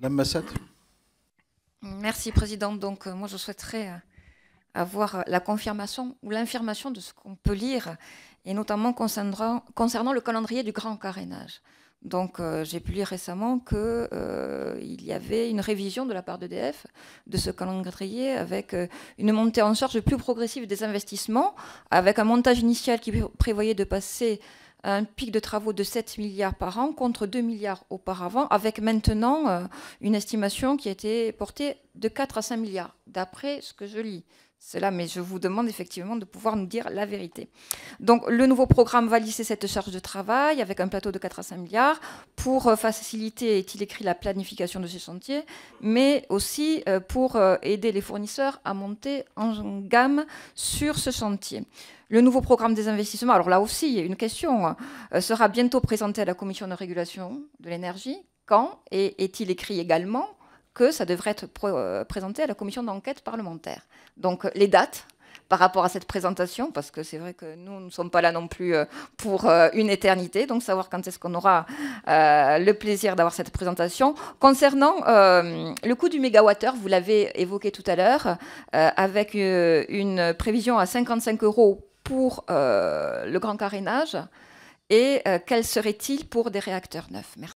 Madame Merci, Présidente. Donc, euh, moi, je souhaiterais euh, avoir euh, la confirmation ou l'information de ce qu'on peut lire, et notamment concernant, le calendrier du grand carénage. Donc, j'ai pu lire récemment qu'il y avait une révision de la part d'EDF de ce calendrier avec une montée en charge plus progressive des investissements, avec un montage initial qui prévoyait de passer un pic de travaux de 7 milliards par an contre 2 milliards auparavant, avec maintenant euh, une estimation qui a été portée de 4 à 5 milliards, d'après ce que je lis cela, mais je vous demande effectivement de pouvoir nous dire la vérité. Donc le nouveau programme va lisser cette charge de travail avec un plateau de 4 à 5 milliards pour euh, faciliter, est-il écrit, la planification de ce chantier, mais aussi euh, pour euh, aider les fournisseurs à monter en gamme sur ce chantier. Le nouveau programme des investissements, alors là aussi, il y a une question, hein, sera bientôt présenté à la Commission de régulation de l'énergie. Quand Et est-il écrit également que ça devrait être euh, présenté à la commission d'enquête parlementaire. Donc euh, les dates par rapport à cette présentation, parce que c'est vrai que nous, ne sommes pas là non plus euh, pour une éternité, donc savoir quand est-ce qu'on aura le plaisir d'avoir cette présentation. Concernant le coût du mégawattheure, vous l'avez évoqué tout à l'heure, avec une prévision à 55 euros pour le grand carénage, et quel serait-il pour des réacteurs neufs Merci.